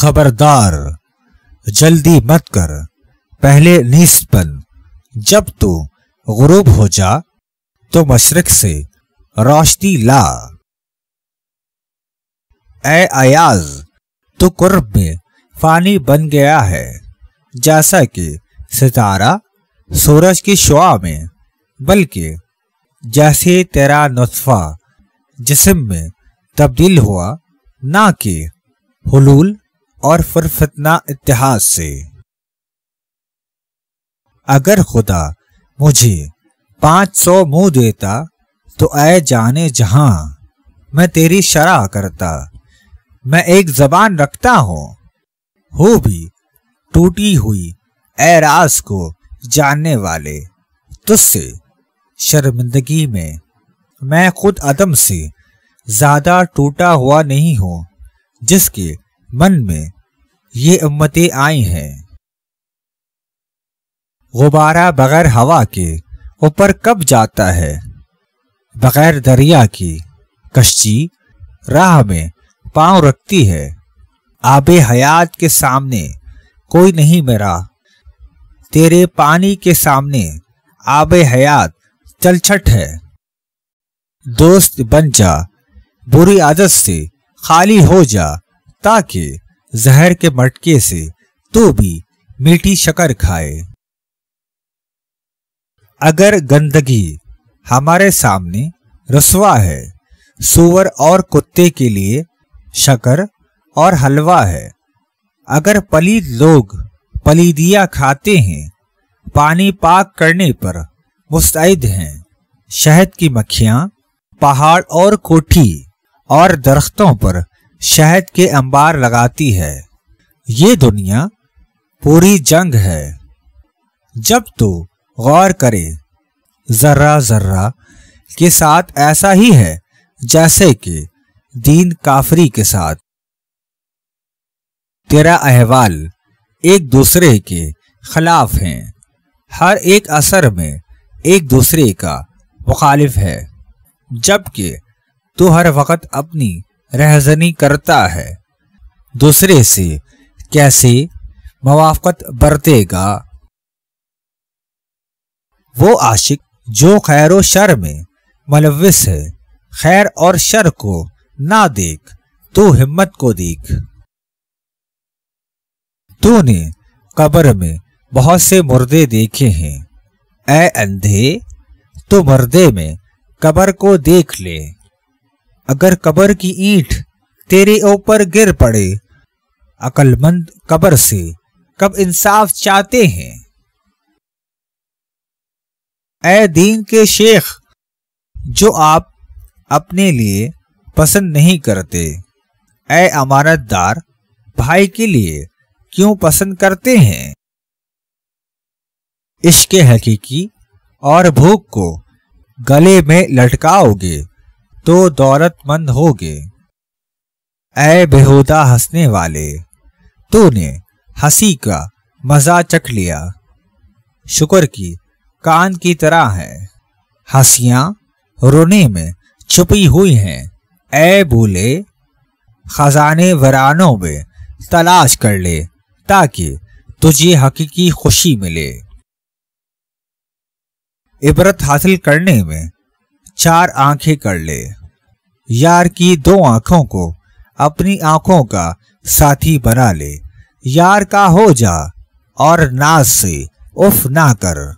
खबरदार जल्दी मत कर पहले निस्पन जब तू गुरूब हो जा तो मशरक से रोशनी ला ए अयाज तो कुर्ब में फानी बन गया है जैसा कि सितारा सूरज की शुआ में बल्कि जैसे तेरा नुस्फा जिसम में तब्दील हुआ ना कि हलूल और फिर फितना इतिहास से अगर खुदा मुझे पांच सौ मुंह देता तो आए जाने जहां मैं तेरी शरा करता मैं एक जबान रखता हूं हो भी टूटी हुई ए को जानने वाले तुझसे शर्मिंदगी में मैं खुद अदम से ज्यादा टूटा हुआ नहीं हूं जिसके मन में ये उम्मतें आई हैं गुब्बारा बगैर हवा के ऊपर कब जाता है बगैर दरिया की कश्ती राह में पांव रखती है आब हयात के सामने कोई नहीं मेरा तेरे पानी के सामने आब हयात चलछट है दोस्त बन जा बुरी आदत से खाली हो जा ताकि जहर के मटके से तो भी मीठी शकर खाए अगर गंदगी हमारे सामने रसवा है सुअर और कुत्ते के लिए शकर और हलवा है अगर पलीद लोग पलीदिया खाते हैं पानी पाक करने पर मुस्तैद हैं शहद की मक्खियां पहाड़ और कोठी और दरख्तों पर शहद के अंबार लगाती है ये दुनिया पूरी जंग है जब तो गौर करे जर्रा जर्रा के साथ ऐसा ही है जैसे कि दीन काफरी के साथ तेरा अहवाल एक दूसरे के खिलाफ हैं हर एक असर में एक दूसरे का मुखालिफ है जबकि तू हर वक्त अपनी रहजनी करता है दूसरे से कैसे मवाफत बरतेगा वो आशिक जो खैर और शर में मुलविस है खैर और शर को ना देख तो हिम्मत को देख तूने कब्र में बहुत से मुर्दे देखे हैं ऐ अंधे तो मुर्दे में कब्र को देख ले अगर कबर की ईंट तेरे ऊपर गिर पड़े अकलमंद कबर से कब इंसाफ चाहते हैं ऐ दीन के शेख जो आप अपने लिए पसंद नहीं करते ए अमानतदार भाई के लिए क्यों पसंद करते हैं इश्क हकीकी और भूख को गले में लटकाओगे तो दौलतमंद होगे ऐ बेहुदा हंसने वाले तूने हंसी का मजा चख लिया शुक्र की कान की तरह है हंसियां रोने में छुपी हुई हैं ऐ बोले खजाने वरानों में तलाश कर ले ताकि तुझे हकीकी खुशी मिले इबरत हासिल करने में चार आंखें कर ले यार की दो आंखों को अपनी आंखों का साथी बना ले यार का हो जा और नाज से उफ ना कर